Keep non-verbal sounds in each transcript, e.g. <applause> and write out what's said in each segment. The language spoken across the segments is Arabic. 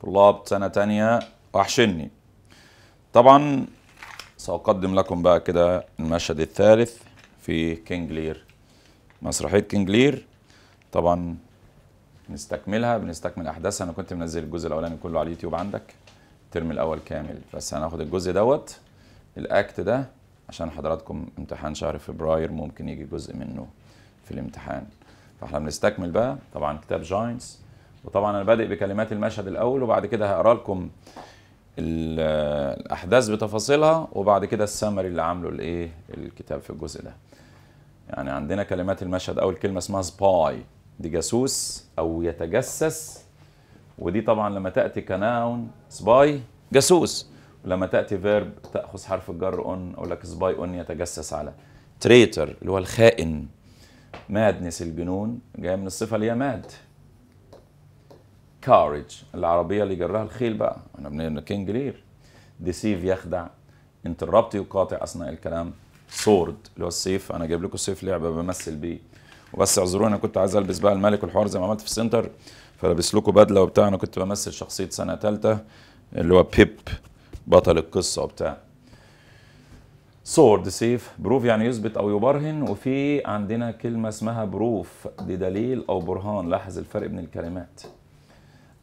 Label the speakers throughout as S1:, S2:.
S1: طلاب سنة تانية وحشني طبعا سأقدم لكم بقى كده المشهد الثالث في كينج لير مسرحية كينج لير طبعا نستكملها بنستكمل أحداثها أنا كنت منزل الجزء الأولاني كله على اليوتيوب عندك الترم الأول كامل بس هناخد الجزء دوت الأكت ده عشان حضراتكم امتحان شهر فبراير ممكن يجي جزء منه في الامتحان فاحنا بنستكمل بقى طبعا كتاب جاينتس وطبعا انا بادئ بكلمات المشهد الاول وبعد كده هقرا لكم الاحداث بتفاصيلها وبعد كده السمري اللي عامله الايه الكتاب في الجزء ده يعني عندنا كلمات المشهد اول كلمه اسمها سباي دي جاسوس او يتجسس ودي طبعا لما تاتي كناون سباي جاسوس ولما تاتي فيرب تاخذ حرف الجر اون اقول لك سباي اون يتجسس على تريتر اللي هو الخائن مادنس الجنون جاي من الصفه اللي هي ماد كارج العربيه اللي جراها الخيل بقى احنا بنقول كينج لير ديسيف يخدع انتربت يقاطع اثناء الكلام سورد اللي هو السيف انا جايب لكم سيف لعبه بمثل بيه وبس اعذروني انا كنت عايز البس بقى الملك والحوار زي ما عملت في السنتر فلبس لكم بدله وبتاع انا كنت بمثل شخصيه سنه ثالثه اللي هو بيب بطل القصه وبتاع سورد سيف بروف يعني يثبت او يبرهن وفي عندنا كلمه اسمها بروف دي دليل او برهان لاحظ الفرق بين الكلمات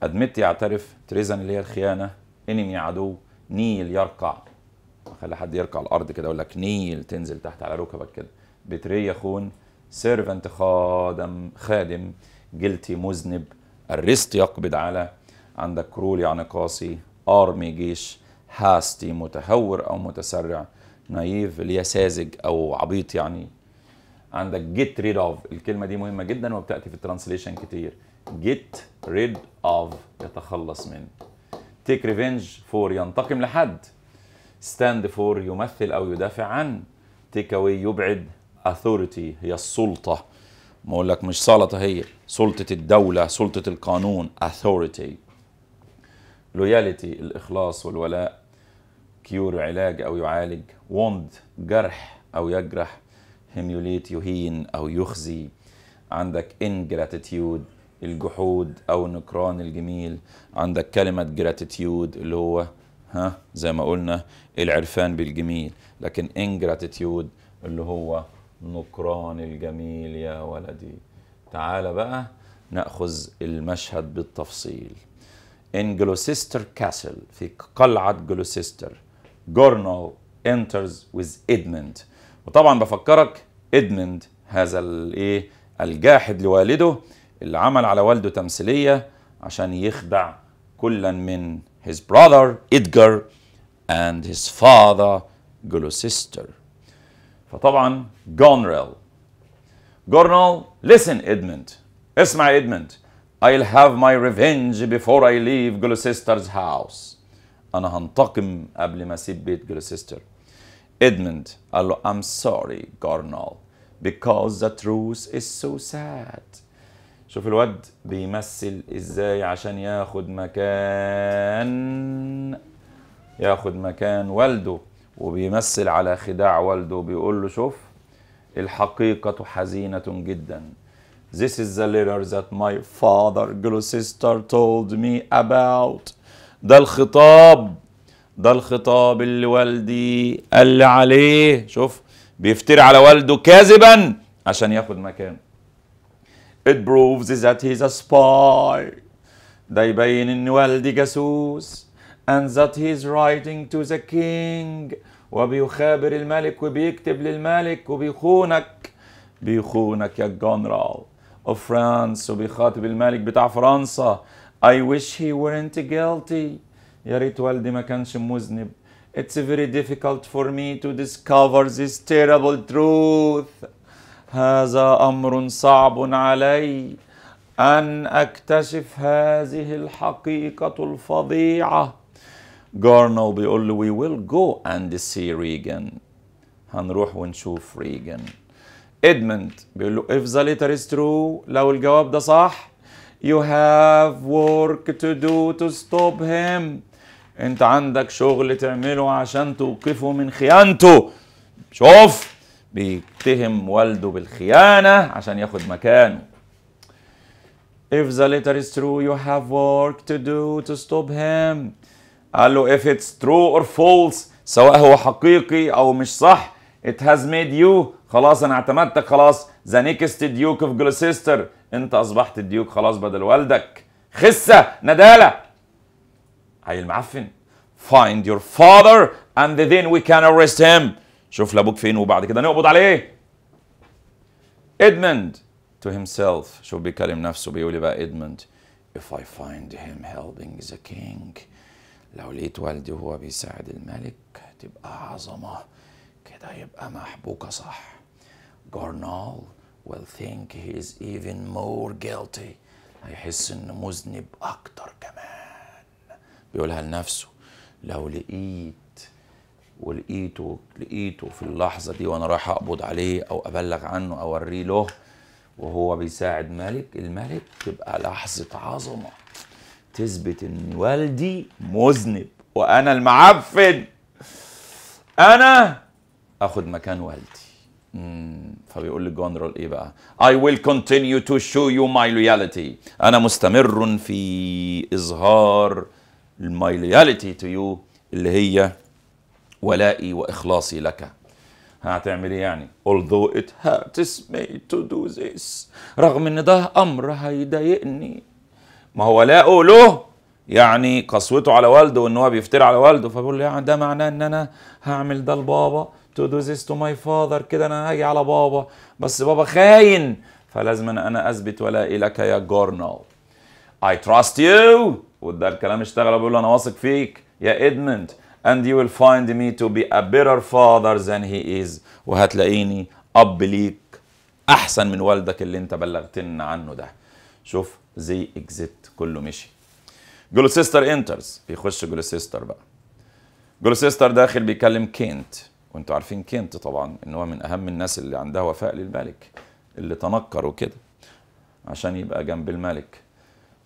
S1: ادمت يعترف تريزن اللي هي الخيانه انمي عدو نيل يرقع خلي حد يرقع الارض كده اقول لك نيل تنزل تحت على ركبك كده بتري يخون سيرفنت خادم خادم جلتي مذنب الرست يقبض على عندك يعني قاسي ارمي جيش هاستي متهور او متسرع نايف اللي هي ساذج او عبيط يعني عندك جيت ريد اوف الكلمه دي مهمه جدا وبتاتي في الترانسليشن كتير جيت ريد of يتخلص منه take revenge for ينتقم لحد stand for يمثل أو يدافع عن take away يبعد authority هي السلطة ما أقول لك مش سلطة هي سلطة الدولة سلطة القانون authority loyalty الإخلاص والولاء كيور علاج أو يعالج wound جرح أو يجرح humiliate يهين أو يخزي عندك ingratitude الجحود او نكران الجميل عندك كلمه جراتيتيود اللي هو ها زي ما قلنا العرفان بالجميل لكن انجراتيتيود اللي هو نكران الجميل يا ولدي تعال بقى ناخذ المشهد بالتفصيل in Gloucester Castle في قلعة جلوسيستر جورنو enters with Edmund وطبعا بفكرك إدمند هذا الايه الجاحد لوالده اللي عمل على والده تمثيلية عشان يخدع كلا من his brother إدجار and his father Gloucester فطبعا جونريل جورنال listen إدموند اسمع إدموند I'll have my revenge before I leave Gloucester's house أنا هنتقم قبل ما أسيب بيت جلوسيستر إدموند قال له I'm sorry جورنال because the truth is so sad شوف الواد بيمثل ازاي عشان ياخد مكان ياخد مكان والده وبيمثل على خداع والده بيقول له شوف الحقيقة حزينة جدا This is the letter that my father Gloucester told me about ده الخطاب ده الخطاب اللي والدي قال لي عليه شوف بيفتري على والده كاذبا عشان ياخد مكانه It proves that he's a spy. They bain in والدي جاسوس and that he's writing to the king وبيخابر الملك وبيكتب للملك وبيخونك بيخونك يا جنرال of France وبيخاطب الملك بتاع فرنسا I wish he weren't guilty يا ريت والدي ما كانش مذنب It's very difficult for me to discover this terrible truth هذا امر صعب علي ان اكتشف هذه الحقيقه الفظيعه جارنو بيقول له we will go and see Regan هنروح ونشوف ريجن ادموند بيقول له if the letter is true لو الجواب ده صح you have work to do to stop him انت عندك شغل تعمله عشان توقفه من خيانته شوف بيتهم والده بالخيانة عشان ياخد مكانه If the letter is true you have work to do to stop him قال له if it's true or false سواء هو حقيقي أو مش صح it has made you خلاص أنا اعتمدتك خلاص the next duke of Gloucester أنت أصبحت الديوك خلاص بدل والدك خسة ندالة عيل معفن find your father and then we can arrest him شوف لابوك فين وبعد كده نقبض عليه ادموند to himself شوف بيكلم نفسه بيقول إيه بقى ادموند if I find him helping the king لو لقيت والدي وهو بيساعد الملك تبقى عظمة كده يبقى محبوكة صح جورنال will think he is even more guilty هيحس انه مذنب اكتر كمان بيقولها لنفسه لو لقيت ولقيته لقيته في اللحظه دي وانا رايح اقبض عليه او ابلغ عنه او اوريه له وهو بيساعد ملك الملك تبقى لحظه عظمه تثبت ان والدي مذنب وانا المعفن انا اخد مكان والدي فبيقول للجنرال ايه بقى I will continue to show you my loyalty انا مستمر في اظهار my loyalty to you اللي هي ولائي واخلاصي لك هتعمل ايه يعني although it hurts me to do this رغم ان ده امر هيضايقني ما هو ولاؤه له يعني قسوته على والده وان هو بيفتري على والده فبيقول له يعني ده معناه ان انا هعمل ده لبابا to do this to my father كده انا هاجي على بابا بس بابا خاين فلازم انا اثبت ولائي لك يا جورنال I trust you وده الكلام اشتغل بيقول له انا واثق فيك يا ادمند and you will find me to be a better father than he is وهتلاقيني أب ليك أحسن من والدك اللي أنت بلغتنا عنه ده شوف زي إكزيت كله مشي جولوسيستر انترز بيخش جولوسيستر بقى جولوسيستر داخل بيكلم كينت وانتوا عارفين كينت طبعا ان هو من اهم الناس اللي عندها وفاء للملك اللي تنكر وكده عشان يبقى جنب الملك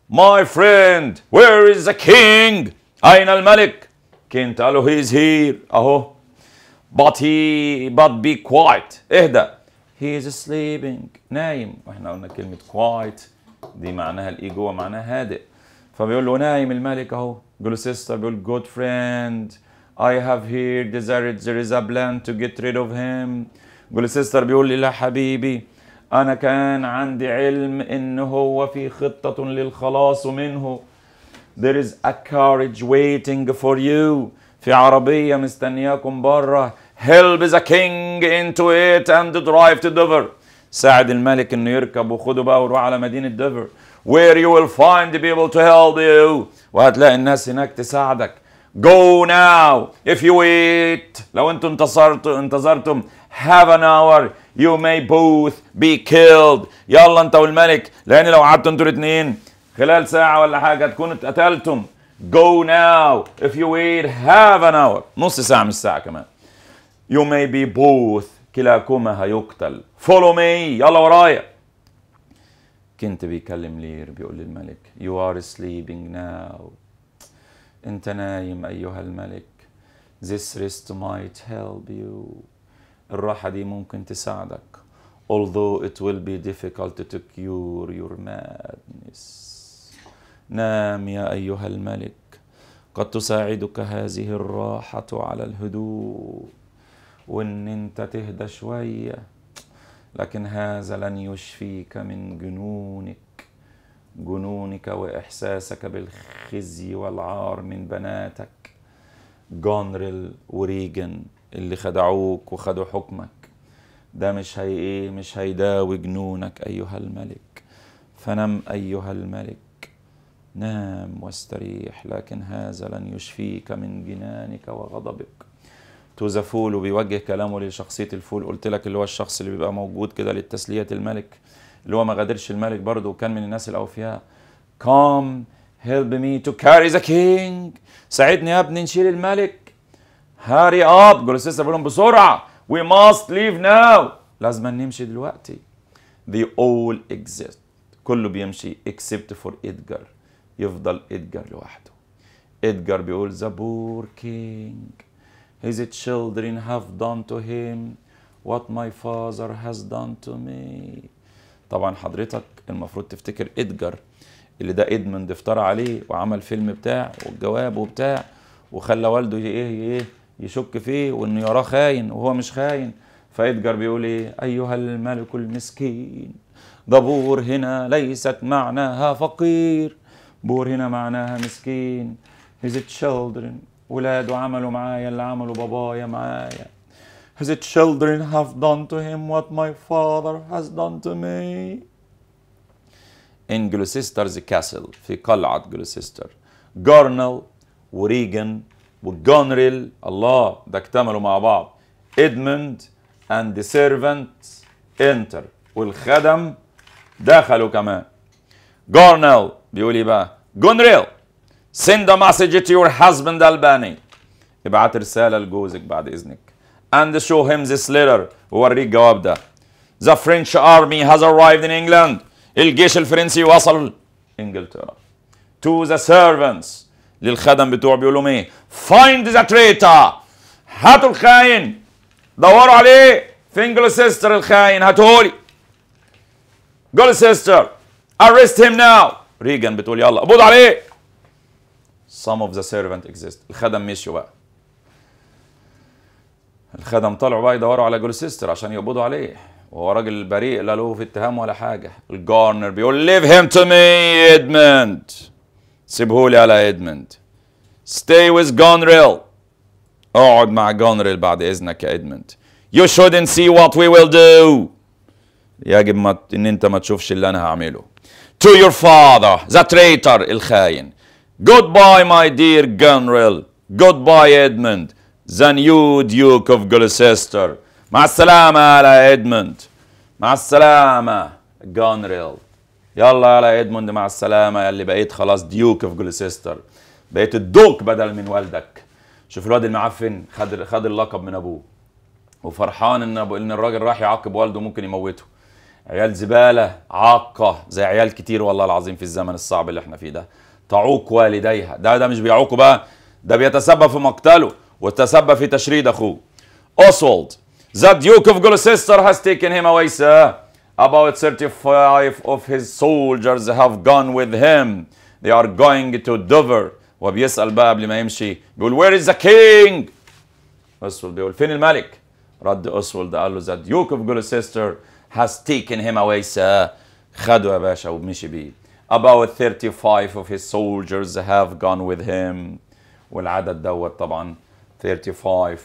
S1: My friend where is the king أين الملك كنت قال له هي از هير اهو but he but be quiet اهدى he is sleeping نايم واحنا قلنا كلمة quiet دي معناها الاي جوه معناها هادئ فبيقول له نايم الملك اهو بيقول له سيستر بيقول good friend I have here desired there is a plan to get rid of him بيقول له سيستر بيقول لي لا حبيبي انا كان عندي علم ان هو في خطة للخلاص منه There is a carriage waiting for you. في عربية مستنياكم برا. Help is a king into it and drive to Dover. ساعد الملك انه يركب وخده بقى وروح على مدينة دوفر. where you will find the people to help you وهتلاقي الناس هناك تساعدك go now if you wait لو انتم انتصرتوا انتظرتم have an hour you may both be killed يلا انت والملك لان لو قعدتوا انتوا الاثنين خلال ساعة ولا حاجة تكون اتقتلتم go now if you wait half an hour نص ساعة مش ساعة كمان you may be both كلاكما هيقتل follow me يلا ورايا كنت بيكلم لير بيقول للملك you are sleeping now انت نايم ايها الملك this rest might help you الراحة دي ممكن تساعدك although it will be difficult to cure your madness نام يا أيها الملك قد تساعدك هذه الراحة على الهدوء وإن أنت تهدى شوية لكن هذا لن يشفيك من جنونك جنونك وإحساسك بالخزي والعار من بناتك جونريل وريجن اللي خدعوك وخدوا حكمك ده مش هي ايه مش هيداوي جنونك ايها الملك فنم ايها الملك نام واستريح لكن هذا لن يشفيك من جنانك وغضبك فول وبيوجه كلامه لشخصية الفول قلت لك اللي هو الشخص اللي بيبقى موجود كده للتسلية الملك اللي هو ما غادرش الملك برضه وكان من الناس الأوفياء كام help me to carry the king ساعدني يا ابني نشيل الملك هاري اب جولوسيس بيقول لهم بسرعة we must leave now لازم نمشي دلوقتي they all exist كله بيمشي except for Edgar يفضل إدجار لوحده إدجار بيقول The poor king His children have done to him What my father has done to me طبعا حضرتك المفروض تفتكر إدجار اللي ده إدموند افترى عليه وعمل فيلم بتاع والجواب وبتاع وخلى والده إيه إيه يشك فيه وإنه يراه خاين وهو مش خاين فإدجار بيقول إيه أيها الملك المسكين دبور هنا ليست معناها فقير بور هنا معناها مسكين هيز تشيلدرن ولاده عملوا معايا اللي عملوا بابايا معايا هيز تشيلدرن هاف دون تو هيم وات ماي فادر هاز دون تو مي ان جلوسيسترز كاسل في قلعة جلوسيستر جارنل وريجن وجونريل الله ده اكتملوا مع بعض ادموند اند سيرفنت انتر والخدم دخلوا كمان جارنل بيقول جونريل send a message to your husband Albani ابعت رسالة لجوزك بعد إذنك and show him this letter ووريه الجواب ده the French army has arrived in England الجيش الفرنسي وصل إنجلترا to the servants للخدم بتوع بيقول لهم ايه find the traitor هاتوا الخاين دوروا عليه فين جولسيستر الخاين هاتهولي جولسيستر arrest him now ريجن بتقول يلا قبض عليه some of the servant exist الخدم مشيوا بقى الخدم طلعوا بقى يدوروا على جولسيستر عشان يقبضوا عليه وهو راجل بريء لا له في اتهام ولا حاجه الجارنر بيقول ليف هيم تو مي ادموند سيبهولي على ادموند stay with جونريل اقعد مع جونريل بعد اذنك يا ادموند you shouldn't see what we will do يجب ما ان انت ما تشوفش اللي انا هعمله to your father, the traitor الخاين. Goodbye my dear Gunrell. Goodbye Edmund, the new Duke of Gloucester. مع السلامة على إدموند. مع السلامة جونريل. يلا على إدموند مع السلامة اللي بقيت خلاص ديوك اوف جلوسيستر. بقيت الدوك بدل من والدك. شوف الواد المعفن خد خد اللقب من أبوه. وفرحان إن إن الراجل راح يعاقب والده ممكن يموته. عيال زبالة عاقة زي عيال كتير والله العظيم في الزمن الصعب اللي احنا فيه ده تعوق والديها ده ده مش بيعوقه بقى ده بيتسبب في مقتله وتسبب في تشريد اخوه اوسولد The Duke of Gloucester has taken him away sir About 35 of his soldiers have gone with him They are going to Dover وبيسأل بقى قبل ما يمشي بيقول Where is the king؟ اوسولد بيقول فين الملك؟ رد اوسولد قال له The Duke of Gloucester has taken him away, sir. Khadwa Basha Mishibi. About 35 of his soldiers have gone with him. والعدد دوت طبعا 35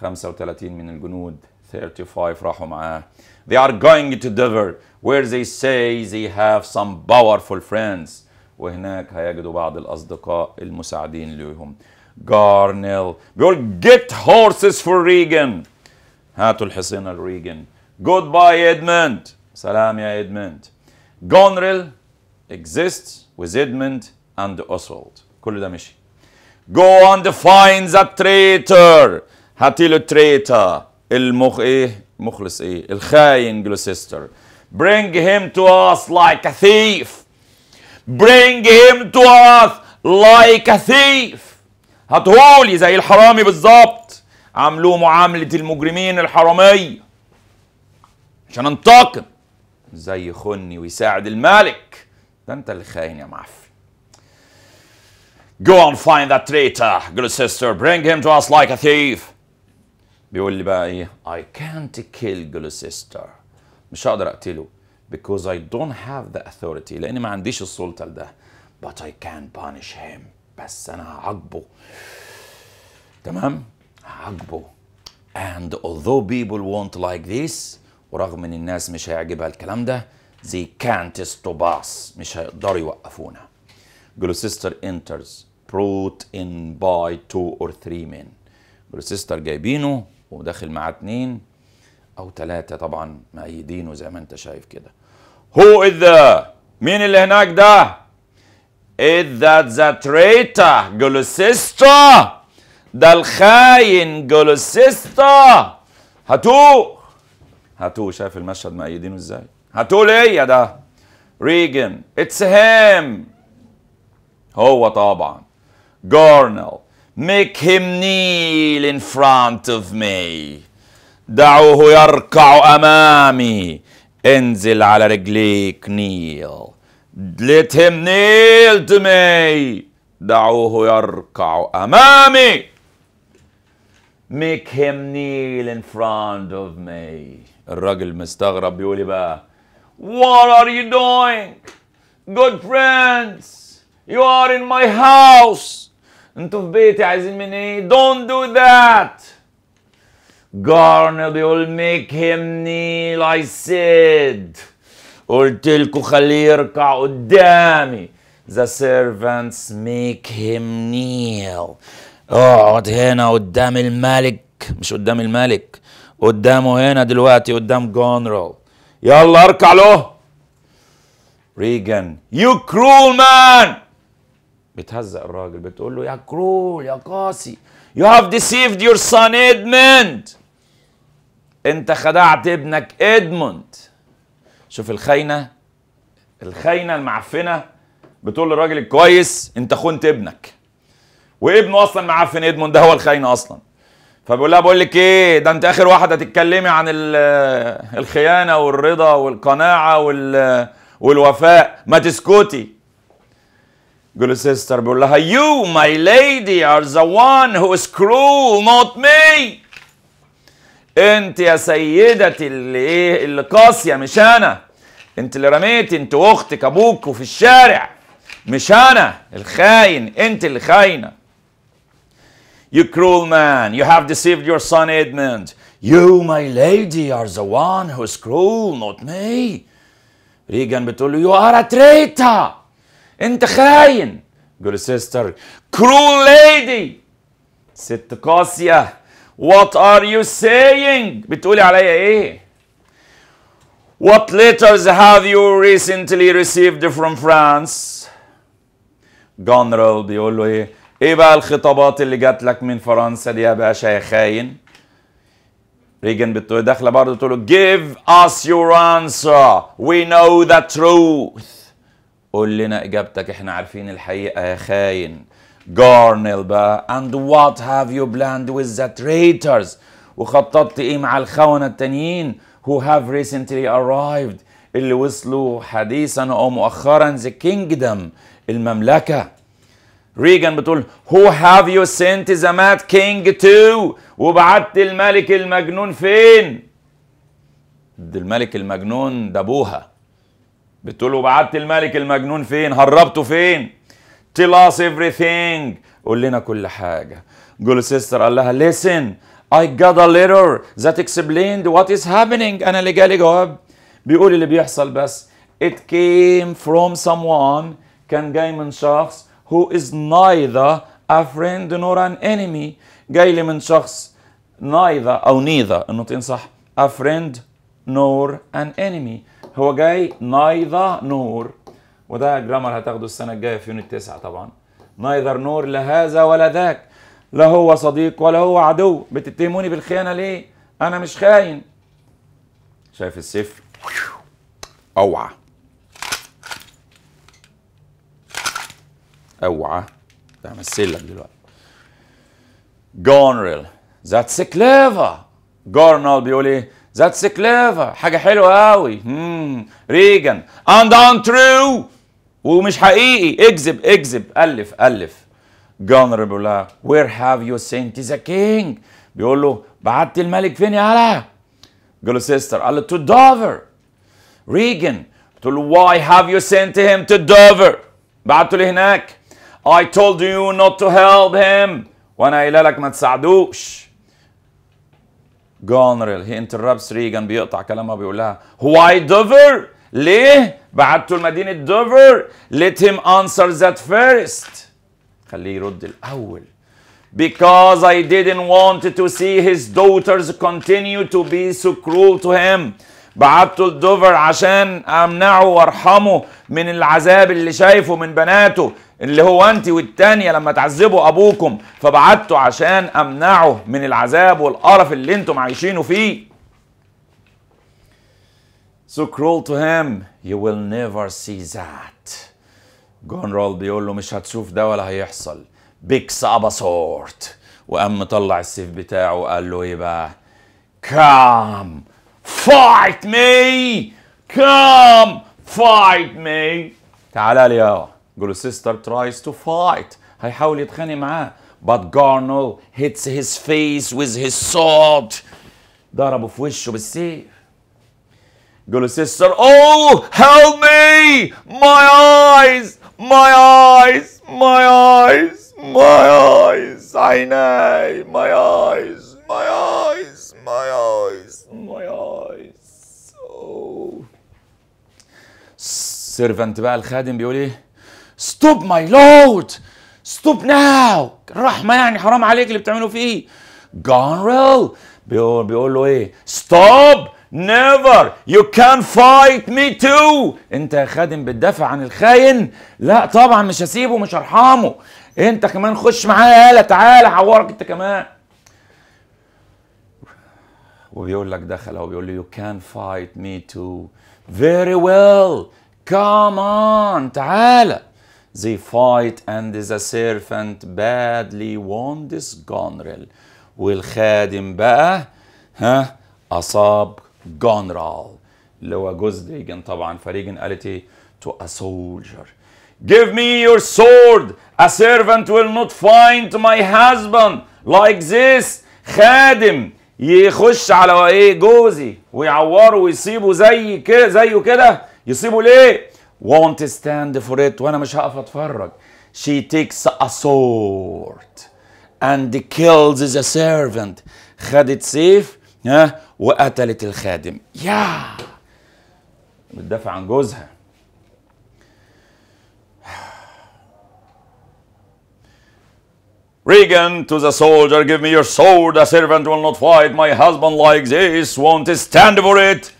S1: 35 من الجنود 35 راحوا معاه. They are going to Dover where they say they have some powerful friends. وهناك هيجدوا بعض الأصدقاء المساعدين لهم. Garnell بيقول get horses for Regan. هاتوا الحصينة لريجن جود باي ادموند سلام يا ادموند جونريل exists with Edmund and Oswald كل ده مشي go and find the traitor هاتي له traitor المخ ايه مخلص ايه الخاين جلوسيستر bring him to us like a thief bring him to us like a thief هاتهولي زي الحرامي بالظبط عاملوه معاملة المجرمين الحرامية عشان انتقم زي خني ويساعد الملك ده انت اللي خاين يا معفن Go and find that traitor, good sister. Bring him to us like a thief. بيقول لي بقى ايه I can't kill good sister. مش هقدر اقتله because I don't have the authority لاني ما عنديش السلطه لده but I can punish him بس انا هعاقبه تمام هعاقبه and although people won't like this ورغم ان الناس مش هيعجبها الكلام ده زي كانت ستوباس مش هيقدروا يوقفونا جلوسيستر انترز بروت ان باي تو اور ثري مين جلوسيستر جايبينه وداخل معاه اتنين او ثلاثه طبعا مأيدينه زي ما انت شايف كده هو اذا مين اللي هناك ده إذ ذات ذا traitor جلوسيستر ده الخاين جلوسيستر هاتوه هاتوه شايف المشهد مأيدينه ازاي هتقول ايه ده ريجن اتس هيم هو طبعا جورنال ميك هيم نيل ان فرونت اوف مي دعوه يركع امامي انزل على رجليك نيل ليت هيم نيل تو مي دعوه يركع امامي ميك هيم نيل ان فرونت اوف مي الراجل مستغرب بيقول ايه بقى What are you doing? Good friends, you are in my house. انتوا في بيتي عايزين من ايه؟ Don't do that. Garner will make him kneel I said. قلت لكم خليه يركع قدامي. The servants make him kneel. اقعد هنا قدام الملك مش قدام الملك قدامه هنا دلوقتي قدام جونرال يلا اركع له ريجن يو كرول مان بتهزق الراجل بتقول له يا كرول يا قاسي يو هاف ديسيفد يور سون ادموند انت خدعت ابنك ادموند شوف الخاينه الخاينه المعفنه بتقول للراجل الكويس انت خنت ابنك وابنه اصلا معفن ادموند ده هو الخاين اصلا فبيقول لها بقول لك ايه ده انت اخر واحده تتكلمي عن آه، الخيانه والرضا والقناعه آه، والوفاء ما تسكتي جول سيستر بيقول لها يو ماي ليدي ار ذا وان هو از cruel نوت مي انت يا سيدتي اللي ايه اللي قاسيه مش انا انت اللي رميتي انت واختك ابوك وفي الشارع مش انا الخاين انت اللي خاينه You cruel man, you have deceived your son Edmund. You, my lady, are the one who is cruel, not me. ريجان you are a traitor. تريتا انت خاين Good sister, cruel lady. ست قاسية What are you saying Betul alaya ايه What letters have you recently received from France? Goneril بيقول له ايه بقى الخطابات اللي جات لك من فرنسا دي يا باشا يا خاين ريجن بتقول داخله برضه تقول له give us your answer we know the truth قول لنا اجابتك احنا عارفين الحقيقه يا خاين جارنل بقى and what have you planned with the traitors وخططت ايه مع الخونه التانيين who have recently arrived اللي وصلوا حديثا او مؤخرا the kingdom المملكه ريجن بتقول هو هاف يو سنت ذا ماد كينج تو وبعت الملك المجنون فين ده الملك المجنون ده ابوها بتقول وبعت الملك المجنون فين هربته فين tell us everything قول لنا كل حاجه جول سيستر قال لها ليسن I got a letter that explained what is happening انا اللي جالي جواب بيقول اللي بيحصل بس it came from someone كان جاي من شخص who is neither a friend nor an enemy جاي لي من شخص neither أو neither النطقين صح a friend nor an enemy هو جاي neither nor وده جرامر هتاخده السنة الجاية في يونت 9 طبعا neither nor لا هذا ولا ذاك لا هو صديق ولا هو عدو بتتهموني بالخيانة ليه أنا مش خاين شايف السيف اوعى اوعى بمثل لك دلوقتي جونريل ذاتس كليفر جورنال بيقول ايه ذاتس كليفر حاجه حلوه قوي ريجن اند ان ترو ومش حقيقي اكذب اكذب الف الف جونريل بيقول لها وير هاف يو سنت ذا كينج بيقول له بعت الملك فين يالا سيستر قال له تو دوفر ريجن بتقول له واي هاف يو سنت هيم تو دوفر بعته لهناك I told you not to help him وانا قايله لك ما تساعدوش جونرال هي انتربس ريجان بيقطع كلامها بيقول لها واي دوفر ليه بعته لمدينه دوفر let him answer that first خليه يرد الاول because I didn't want to see his daughters continue to be so cruel to him بعته لدوفر عشان امنعه وارحمه من العذاب اللي شايفه من بناته اللي هو انت والتانية لما تعذبوا ابوكم فبعدتوا عشان امنعه من العذاب والقرف اللي انتم عايشينه فيه So cruel to him, you will never see that. جون رول بيقول له مش هتشوف ده ولا هيحصل. بيكس اب وقام مطلع السيف بتاعه وقال له ايه بقى؟ Come fight me! Come fight me! تعالى لي يابا. جول سيستر tries to fight هيحاول يتخانق معاه but Garnell hits his face with his sword ضربه في وشه بالسيف جول سيستر oh help me my eyes my eyes my eyes my eyes عيناي my eyes my eyes my eyes my eyes oh سيرفنت بقى الخادم بيقول ايه ستوب ماي لورد ستوب ناو رحمه يعني حرام عليك اللي بتعمله فيه جونرل بيقول بيقول له ايه ستوب نيفر يو كان فايت مي تو انت يا خادم بتدافع عن الخاين لا طبعا مش هسيبه مش هرحمه انت كمان خش معايا يالا تعالى هعورك انت كمان وبيقول لك دخل او بيقول له يو كان فايت مي تو فيري ويل كام اون تعالى they fight and the servant badly won this gunrel والخادم بقى ها أصاب جنرال اللي هو جوز ريجن طبعا فريجن قالت ايه to a soldier give me your sword a servant will not find my husband like this خادم يخش على ايه جوزي ويعوره ويسيبه زي كده زيه كده يسيبه ليه won't stand for it وانا مش هقف اتفرج she takes a sword and kills the servant خدت سيف ها وقتلت الخادم يا بتدافع عن جوزها Regan to the soldier, give me your sword, the servant will not fight, my husband like this won't stand for it.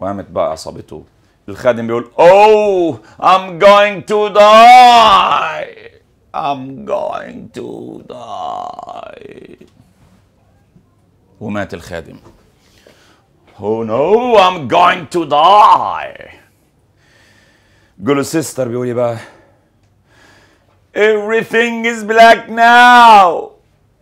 S1: وقامت بقى عصابته الخادم بيقول اوه oh, I'm going to die I'm going to die ومات الخادم Oh no I'm going to die جولو سيستر بيقول ايه بقى Everything is black now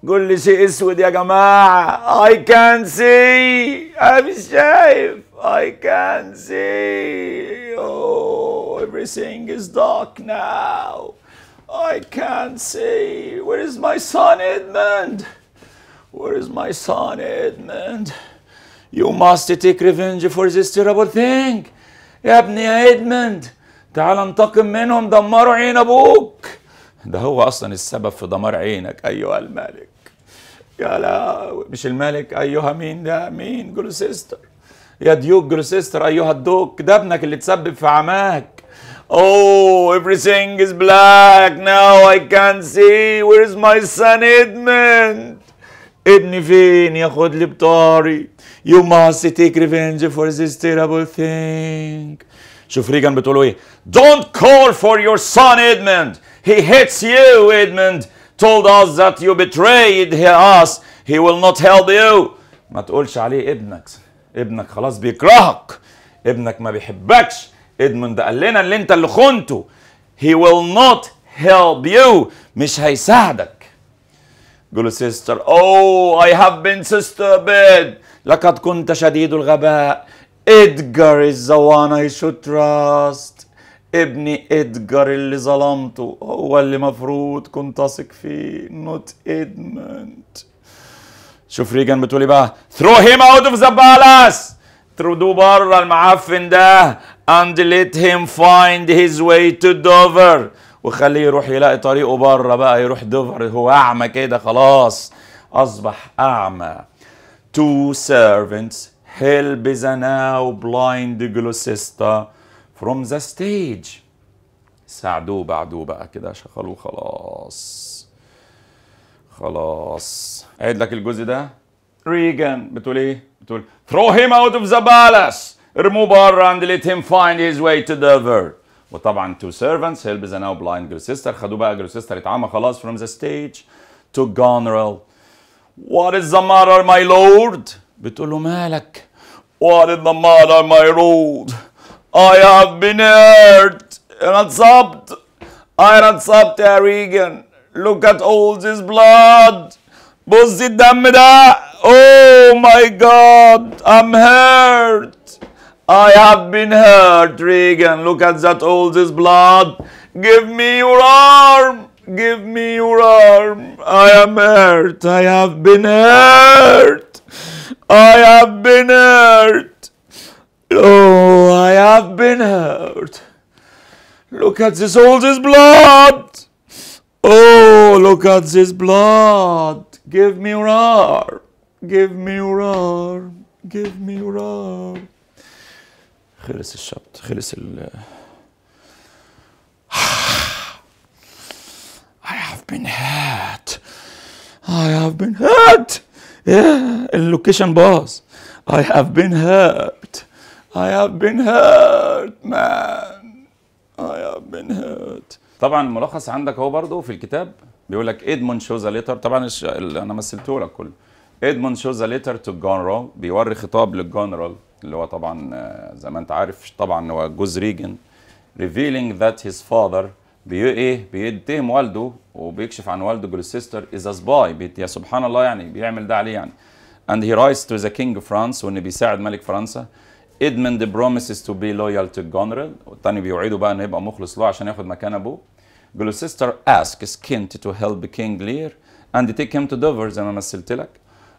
S1: كل شيء اسود يا جماعة I can't see أنا مش شايف I can see. Oh, everything is dark now. I can't see. Where is my son Edmund? Where is my son Edmund? You must take revenge for this terrible thing. يا ابني يا إدمند تعال انتقم منهم دمروا عين أبوك. ده هو أصلا السبب في دمار عينك أيها الملك. يا لا مش الملك أيها مين ده مين؟ جلوسيستر. يا ديوك جرو ايها الدوك ده ابنك اللي تسبب في عماك Oh, everything is black. Now I can't see. Where is my son Edmund? ابني فين ياخد لي بطاري You must take revenge for this terrible thing شوف ريجان ايه Don't call for your son Edmund He hates you Edmund Told us that you betrayed us He will not help you ما تقولش عليه ابنك ابنك خلاص بيكرهك ابنك ما بيحبكش ادمون ده قال لنا اللي انت اللي خنته he will not help you مش هيساعدك قول سيستر oh I have been so stupid لقد كنت شديد الغباء ادجر is the one I should trust ابني ادجار اللي ظلمته هو اللي مفروض كنت اثق فيه not ادموند شوف ريجان بتقول ايه بقى ثرو هيم اوت اوف ذا بالاس طردوه بره المعفن ده and let him find his way to Dover وخليه يروح يلاقي طريقه بره بقى يروح دوفر هو اعمى كده خلاص اصبح اعمى two servants help the now blind Gloucester from the stage ساعدوه بعدوه بقى كده شغلوه خلاص خلاص عيد لك الجزء ده ريجان بتقول ايه بتقول throw him out of the palace remove بره and let him find his way to the verb وطبعا two servants help the now blind sister خدوه بقى Gloucester اتعمى خلاص from the stage to Goneril What is the matter my lord بتقول له مالك What is the matter my lord I have been hurt and unsubbed I am unsubbed Regan Look at all this blood. بص Oh my God. I'm hurt. I have been hurt, Regan. Look at that, all this blood. Give me your arm. Give me your arm. I am hurt. I have been hurt. I have been hurt. Oh, I have been hurt. Look at this, all this blood. Oh, look at this blood. Give me roar. Give me roar. Give me roar. خلص الشبط خلص ال <sighs> I have been hurt. I have been hurt. Yeah, اللوكيشن باظ. I have been hurt. I have been hurt, man. I have been hurt. طبعا الملخص عندك اهو برضه في الكتاب بيقول لك ادمون شوز ليتر طبعا انا مثلته لك كله ادمون شوز ليتر تو جنرال بيوري خطاب للجنرال اللي هو طبعا آه، زي ما انت عارف طبعا هو جوز ريجن ريفيلينج ذات هيز فاذر بي ايه بيتهم والده وبيكشف عن والده جلوسيستر از سباي يا سبحان الله يعني بيعمل ده عليه يعني اند هي رايز تو ذا كينج فرانس France وان بيساعد ملك فرنسا Edmund the promises to be loyal to Goneril والثاني بيوعده بقى انه يبقى مخلص له عشان ياخد مكان ابوه بيقول sister ask Skint to help King Lear and take him to Dover زي ما مثلت لك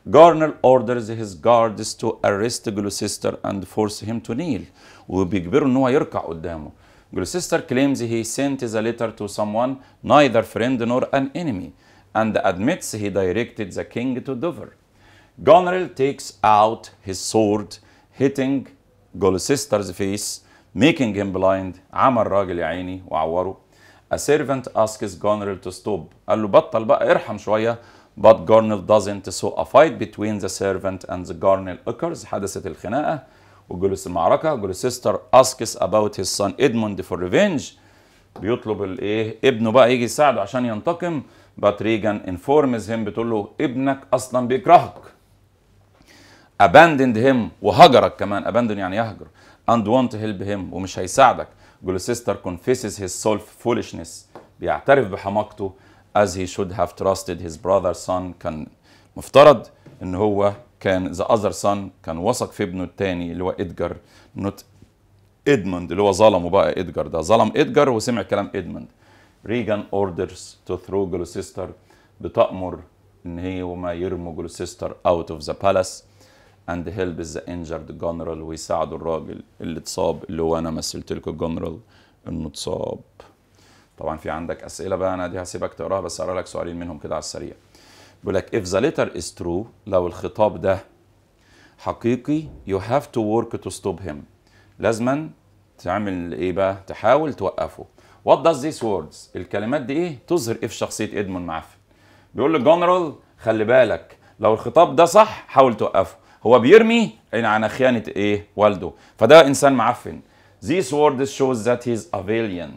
S1: Garner orders his guards to arrest Gloucester and force him to kneel وبيجبره ان هو يركع Gloucester claims he sent his letter to someone neither friend nor an enemy and admits he directed the king to Dover. Goneril takes out his sword hitting جولسيسترز فيس ميكينج هيم بلايند عمل راجل يا عيني وعوره A servant asks Goneril to stop. قال له بطل بقى ارحم شوية. But Goneril doesn't. So a fight between the servant and the Goneril occurs. حدثت الخناقة. وجلس المعركة. جلس سيستر asks about his son Edmund for revenge. بيطلب الايه ابنه بقى يجي يساعده عشان ينتقم. But Regan informs him بتقول له ابنك اصلا بيكرهك. abandoned him وهجرك كمان abandon يعني يهجر and won't help him ومش هيساعدك جولسيستر confesses his self foolishness بيعترف بحماقته as he should have trusted his brother son كان مفترض ان هو كان the other son كان وثق في ابنه الثاني اللي هو ادجار نوت ادموند اللي هو ظلمه بقى ادجار ده ظلم ادجار وسمع كلام ادموند ريجان اوردرز تو ثرو جولوسيستر بتأمر ان هي وما يرموا جولوسيستر اوت اوف ذا بالاس اند هيلب ذا انجرد جنرال ويساعدوا الراجل اللي اتصاب اللي هو انا مثلت لكم الجنرال انه اتصاب طبعا في عندك اسئله بقى انا دي هسيبك تقراها بس اقرا لك سؤالين منهم كده على السريع بيقول لك if the letter is true لو الخطاب ده حقيقي you have to work to stop him لازما تعمل ايه بقى تحاول توقفه what does these words الكلمات دي ايه تظهر ايه في شخصيه ادمون معفن بيقول للجنرال خلي بالك لو الخطاب ده صح حاول توقفه هو بيرمي على خيانه ايه والده فده انسان معفن This word shows that he's a villain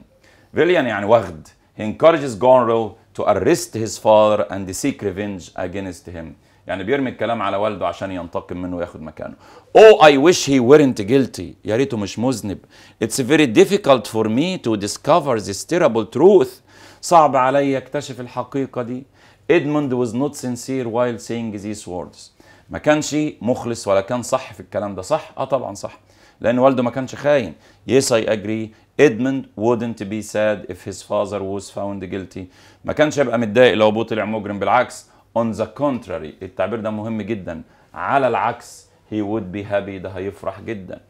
S1: villain يعني وغد he encourages Gonro to arrest his father and seek revenge against him يعني بيرمي الكلام على والده عشان ينتقم منه وياخد مكانه. Oh I wish he weren't guilty. يا ريته مش مذنب. It's very difficult for me to discover this terrible truth. صعب علي اكتشف الحقيقة دي. Edmund was not sincere while saying these words. ما كانش مخلص ولا كان صح في الكلام ده صح اه طبعا صح لان والده ما كانش خاين yes I agree Edmund wouldn't be sad if his father was found guilty ما كانش هيبقى متضايق لو ابوه طلع مجرم بالعكس on the contrary التعبير ده مهم جدا على العكس he would be happy ده هيفرح جدا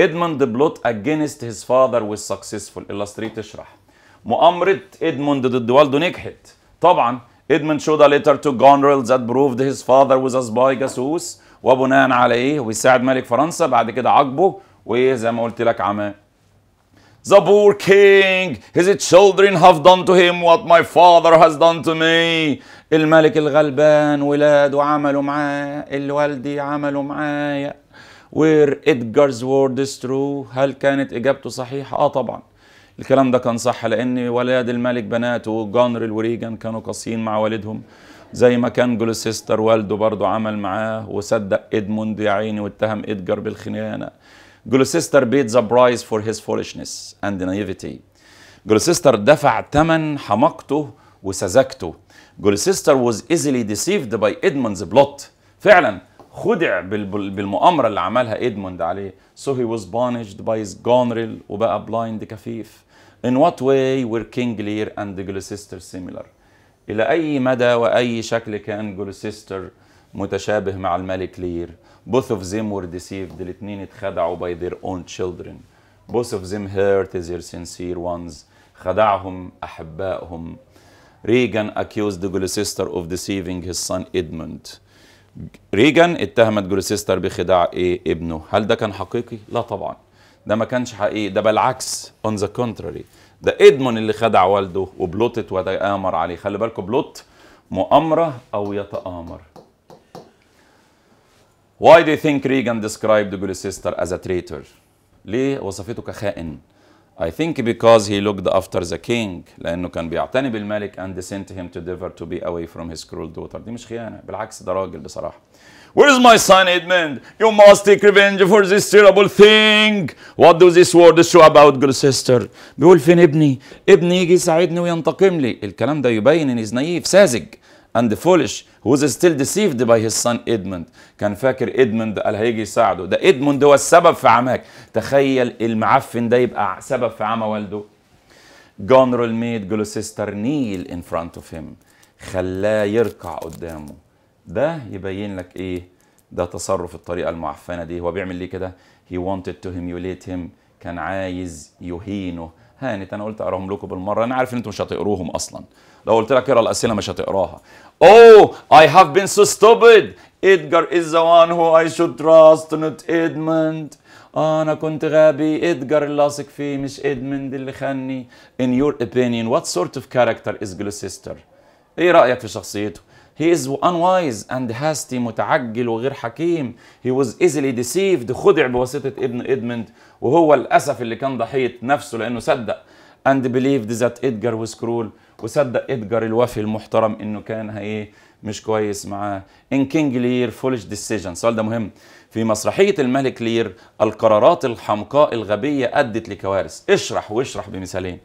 S1: Edmund plot against his father was successful illustrate تشرح مؤامرة إدموند ضد والده نجحت طبعا Edmund showed a letter to Goneril that proved his father was a spy جاسوس وبناء على ايه ويساعد ملك فرنسا بعد كده عاقبه وزي ما قلت لك عماه The poor king, his children have done to him what my father has done to me. الملك الغلبان ولاده عملوا معاه اللي والدي عملوا معايا. Where Edgar's word is true؟ هل كانت إجابته صحيحة؟ آه طبعًا. الكلام ده كان صح لأن ولاد الملك بناته جانريل الوريجان كانوا قاسيين مع والدهم زي ما كان جلوسيستر والده برضه عمل معاه وصدق إدموند يا عيني واتهم إدجار بالخيانة جلوسيستر بيت ذا برايس فور هيز فولشنس اند نايفيتي جلوسيستر دفع ثمن حماقته وسذاجته جلوسيستر واز ايزلي ديسيفد باي ادموندز بلوت فعلا خدع بالمؤامره اللي عملها ادموند عليه سو هي واز بانشد باي جونريل وبقى بلايند كفيف In what way were King Lear and Gloucester similar? إلى أي مدى وأي شكل كان Gloucester متشابه مع الملك لير؟ Both of them were deceived. الاثنين اتخدعوا by their own children. Both of them hurt their sincere ones. خدعهم أحبائهم. ريجان accused Gloucester of deceiving his son Edmund. ريجان اتهمت جولسيستر بخداع إيه ابنه. هل ده كان حقيقي؟ لا طبعاً. ده ما كانش حقيقي ده بالعكس اون ذا كونتراري ده ادمون اللي خدع والده وبلوتت وتآمر عليه خلي بالكوا بلوت مؤامرة أو يتآمر Why do you think Reagan described sister as a traitor? ليه وصفته كخائن؟ I think because he looked after the king لأنه كان بيعتني بالملك and sent him to Dever to be away from his cruel daughter دي مش خيانة بالعكس ده راجل بصراحة Where is my son Edmund? You must take revenge for this terrible thing. What do this word show about sister? بيقول فين ابني؟ ابني يجي يساعدني وينتقم لي. الكلام ده يبين ان نايف ساذج. and foolish who is still deceived by his son Edmund كان فاكر إدموند قال هيجي يساعده ده إدموند هو السبب في عماك تخيل المعفن ده يبقى سبب في عمى والده Goneril ميد Gloucester نيل in front of him خلاه يركع قدامه ده يبين لك ايه ده تصرف الطريقه المعفنه دي هو بيعمل ليه كده he wanted to humiliate him كان عايز يهينه هانت انا قلت اقراهم لكم بالمره انا عارف ان انتم مش هتقروهم اصلا لو قلت لك اقرا الاسئله مش هتقراها اوه اي هاف بين سو stupid Edgar از ذا وان هو اي شود trust نوت ادموند انا كنت غبي ادجار اللي لاصق فيه مش ادموند اللي خاني in your opinion what sort of character is Gloucester ايه رايك في شخصيته He is unwise and hasty متعجل وغير حكيم. He was easily deceived خدع بواسطة ابن إدمند وهو للأسف اللي كان ضحية نفسه لأنه صدق and believed that Edgar was cruel وصدق إدجار الوفي المحترم إنه كان إيه مش كويس معاه. In King Lear foolish decision. السؤال ده مهم. في مسرحية الملك لير القرارات الحمقاء الغبية أدت لكوارث. اشرح واشرح بمثالين.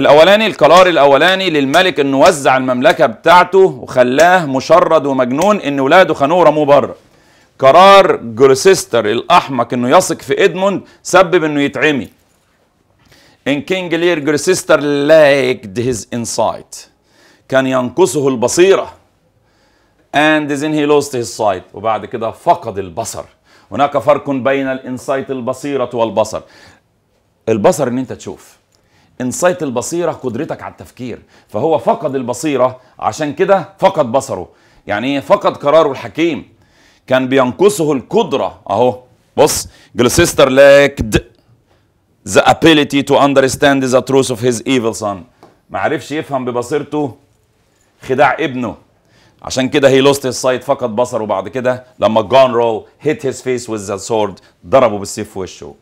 S1: الاولاني القرار الاولاني للملك انه وزع المملكه بتاعته وخلاه مشرد ومجنون ان ولاده خانوه ورموه بره قرار جولسيستر الاحمق انه يثق في ادموند سبب انه يتعمي ان كينج لير جولسيستر لاكد هيز انسايت كان ينقصه البصيره and then he lost his sight وبعد كده فقد البصر هناك فرق بين الانسايت البصيره والبصر البصر ان انت تشوف انسايت البصيرة قدرتك على التفكير فهو فقد البصيرة عشان كده فقد بصره يعني ايه فقد قراره الحكيم كان بينقصه القدرة اهو بص جلوسيستر لاكد the ability to understand the truth of his evil son ما عرفش يفهم ببصيرته خداع ابنه عشان كده هي لوست سايت فقد بصره بعد كده لما جون رو هيت هيز فيس وذ ذا سورد ضربه بالسيف في وشه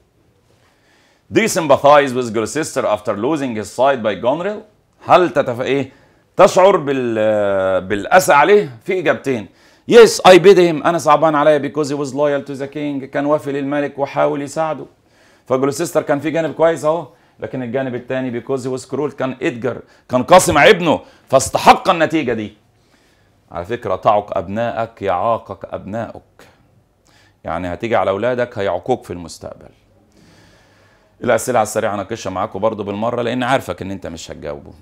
S1: Do you sympathize with sister after losing his side by Gonril? هل تتف... إيه؟ تشعر بال... آه، بالأسى عليه؟ في إجابتين. Yes, I bid him. أنا صعبان عليا because he was loyal to the king. كان وافي للملك وحاول يساعده. فجلوسيستر كان في جانب كويس أهو. لكن الجانب الثاني because he was cruel كان إدجر كان قاسم ابنه فاستحق النتيجة دي. على فكرة تعق أبنائك يعاقك أبنائك. يعني هتيجي على أولادك هيعقوك في المستقبل. الأسئلة على السريع اناقشها معاكم برضه بالمرة لأن عارفك إن أنت مش هتجاوبه.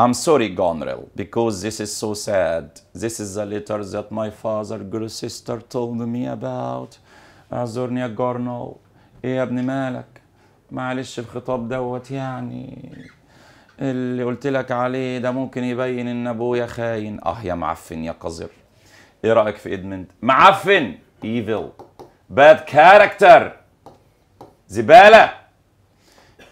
S1: I'm sorry, Goneril because this is so sad. This is the letter that my father, girl sister, told me about. اعذرني يا جورنال. إيه يا ابني مالك؟ معلش الخطاب دوت يعني اللي قلت لك عليه ده ممكن يبين إن أبويا خاين. آه يا معفن يا قذر. إيه رأيك في إدمند؟ معفن! ايفل Bad character. زبالة.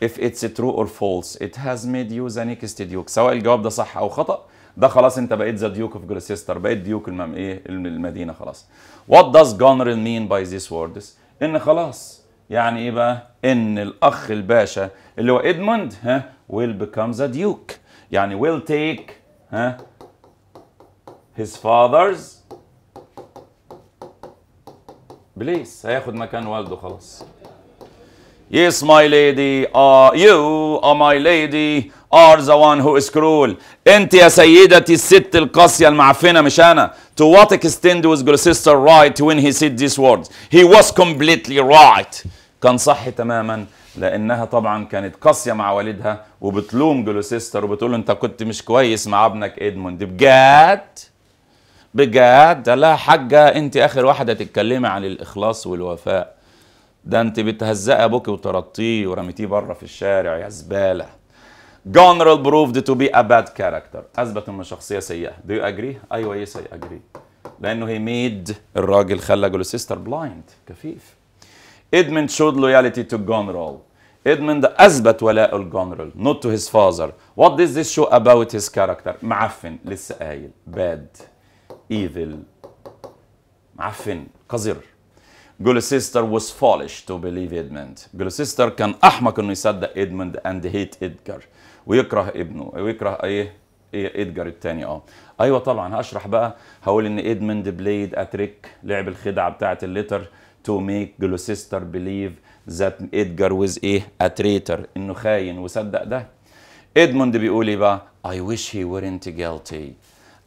S1: if it's true or false it has made you the next duke سواء الجواب ده صح او خطا ده خلاص انت بقيت ذا ديوك اوف جلوسيستر بقيت ديوك المم ايه المدينه خلاص what does Goneril mean by these words ان خلاص يعني ايه بقى ان الاخ الباشا اللي هو ادموند ها will become the duke يعني will take ها his father's بليس هياخد مكان والده خلاص Yes, my lady, uh, you are oh, my lady are the one who is cruel. انت يا سيدتي الست القاسية المعفنة مش أنا. To what extent was your sister right when he said these words? He was completely right. كان صح تماما لانها طبعا كانت قاسيه مع والدها وبتلوم جلو سيستر وبتقول له انت كنت مش كويس مع ابنك ادموند بجد بجد لا حاجه انت اخر واحده تتكلمي عن الاخلاص والوفاء ده انت بتهزقي ابوك وترطيه ورميتيه بره في الشارع يا زباله جنرال بروفد تو بي ا باد كاركتر اثبت انه شخصيه سيئه دو يو اجري ايوه يس اي اجري لانه هي ميد الراجل خلى سيستر بلايند كفيف ادمند شود لويالتي تو جنرال ادمند اثبت ولاءه الجنرال نوت تو هيز فاذر وات ديز ذيس شو اباوت هيز كاركتر معفن لسه قايل باد ايفل معفن قذر جوليسيستر was foolish to believe Edmund جوليسيستر كان أحمق إنه يصدق إدموند and hate إدجار ويكره ابنه ويكره إيه إيه إدجار الثاني أه أيوة طبعا هشرح بقى هقول إن إدموند بلايد أتريك لعب الخدعة بتاعة الليتر to make جوليسيستر believe that إدجار was إيه a traitor إنه خاين وصدق ده إدموند بيقول إيه بقى I wish he weren't guilty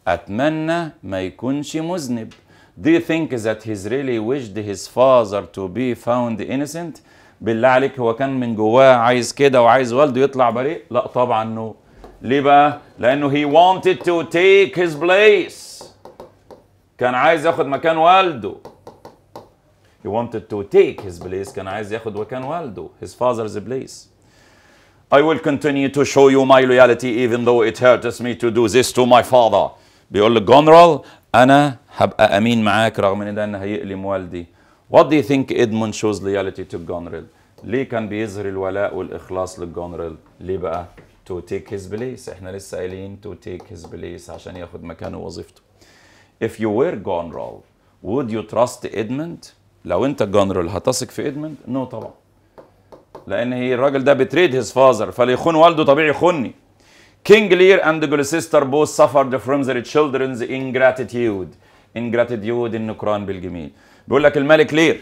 S1: أتمنى ما يكونش مذنب Do you think that he's really wished his father to be found innocent? بالله عليك هو كان من جواه عايز كده وعايز والده يطلع بريء؟ لا طبعا نو. ليه بقى؟ لأنه he wanted to take his place. كان عايز ياخد مكان والده. He wanted to take his place. كان عايز ياخد مكان والده. His father's place. I will continue to show you my loyalty even though it hurts me to do this to my father. بيقول له جنرال أنا هبقى امين معاك رغم ان ده هيألم والدي What do you think Edmund shows loyalty to Goneril? ليه كان بيظهر الولاء والإخلاص للجونرال؟ ليه بقى؟ To take his place، احنا لسه قايلين to take his place عشان ياخد مكانه ووظيفته. If you were Goneril, would you trust Edmund؟ لو أنت جونرال هتثق في إدموند؟ نو no طبعا. لأن هي الراجل ده بتريد هيز فازر فليخون والده طبيعي يخوني. King Lear and the Gloucester both suffered from their children's ingratitude. ان ان النكران بالجميل بيقول لك الملك لير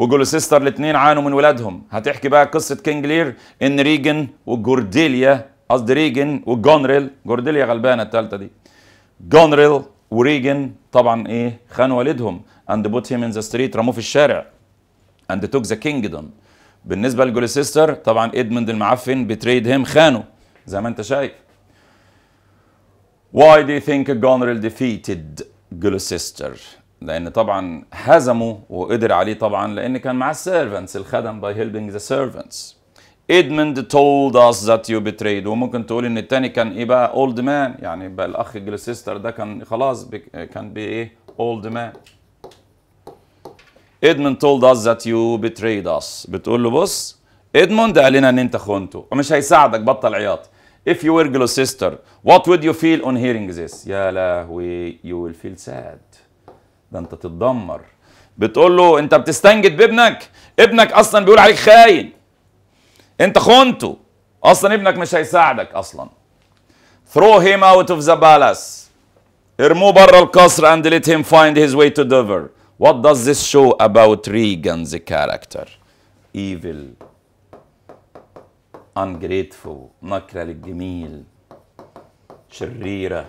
S1: وجولسيستر الاثنين عانوا من ولادهم هتحكي بقى قصه كينج لير ان ريجن وجورديليا قصدي ريجن وجونريل جورديليا غلبانه الثالثه دي جونريل وريجن طبعا ايه خانوا والدهم اند بوت هيم ان ذا ستريت رموه في الشارع اند توك ذا كينجدوم بالنسبه لجولسيستر طبعا ادموند المعفن بتريد هيم خانه زي ما انت شايف Why do you think Goneril defeated جلوسيستر لان طبعا هزمه وقدر عليه طبعا لان كان معاه السيرفنتس الخدم باي هيلبنج ذا سيرفنتس ادموند تولد اس ذات يو بتريد وممكن تقول ان الثاني كان ايه بقى اولد مان يعني بقى الاخ جلوسيستر ده كان خلاص بك كان بايه اولد مان ادموند تولد اس ذات يو بتريد اس بتقول له بص ادموند قال لنا ان انت خنته ومش هيساعدك بطل عياط If you were Gloucester, what would you feel on hearing this? يا لهوي you will feel sad. ده انت تتدمر. بتقول له انت بتستنجد بابنك؟ ابنك اصلا بيقول عليك خاين. انت خنته. اصلا ابنك مش هيساعدك اصلا. Throw him out of the palace. ارموه بره القصر and let him find his way to Dover. What does this show about Regan's character? Evil ungrateful نكرة للجميل شريرة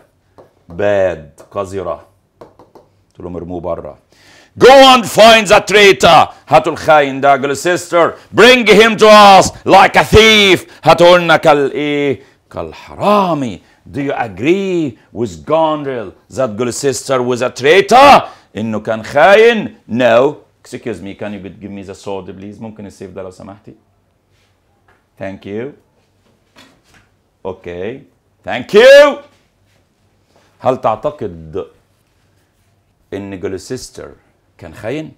S1: باد قذرة قلت لهم ارموه بره Go and find the traitor. هاتوا الخاين ده قالوا sister bring him to us like a thief. هاتوا لنا كالايه؟ كالحرامي. Do you agree with Gondrel that girl sister was a traitor? إنه كان خاين؟ No. Excuse me, can you give me the sword please? ممكن السيف ده لو سمحتي؟ Thank you. Okay. Thank you. هل تعتقد ان جوليسيستر كان خاين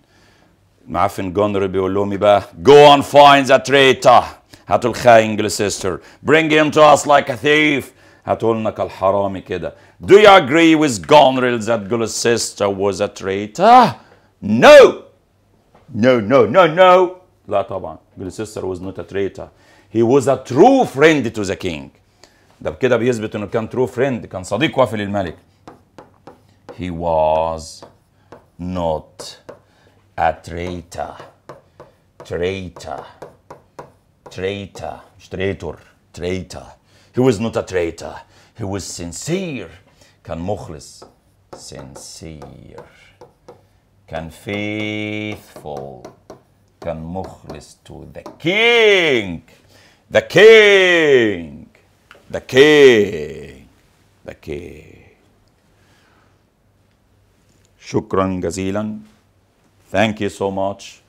S1: معفن جونر بيقول لهم بقى go and find the traitor هاتوا الخاين جوليسيستر bring him to us like a thief هاتوا لنا كالحرامي كده do you agree with Gonril that Gloucester was a traitor no no no no no لا طبعا Gloucester was not a traitor he was a true friend to the king ده بكده بيثبت انه كان true friend كان صديق وفي للملك he was not a traitor traitor traitor مش traitor traitor he was not a traitor he was sincere كان مخلص sincere كان faithful كان مخلص to the king The king. The king. The king. شكرا جزيلا. ثانك يو سو ماتش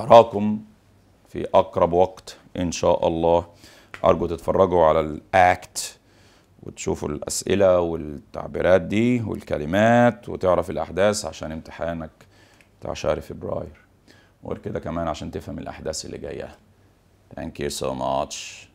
S1: أراكم في أقرب وقت إن شاء الله. أرجو تتفرجوا على الأكت وتشوفوا الأسئلة والتعبيرات دي والكلمات وتعرف الأحداث عشان امتحانك بتاع شهر فبراير وغير كده كمان عشان تفهم الأحداث اللي جاية Thank you so much.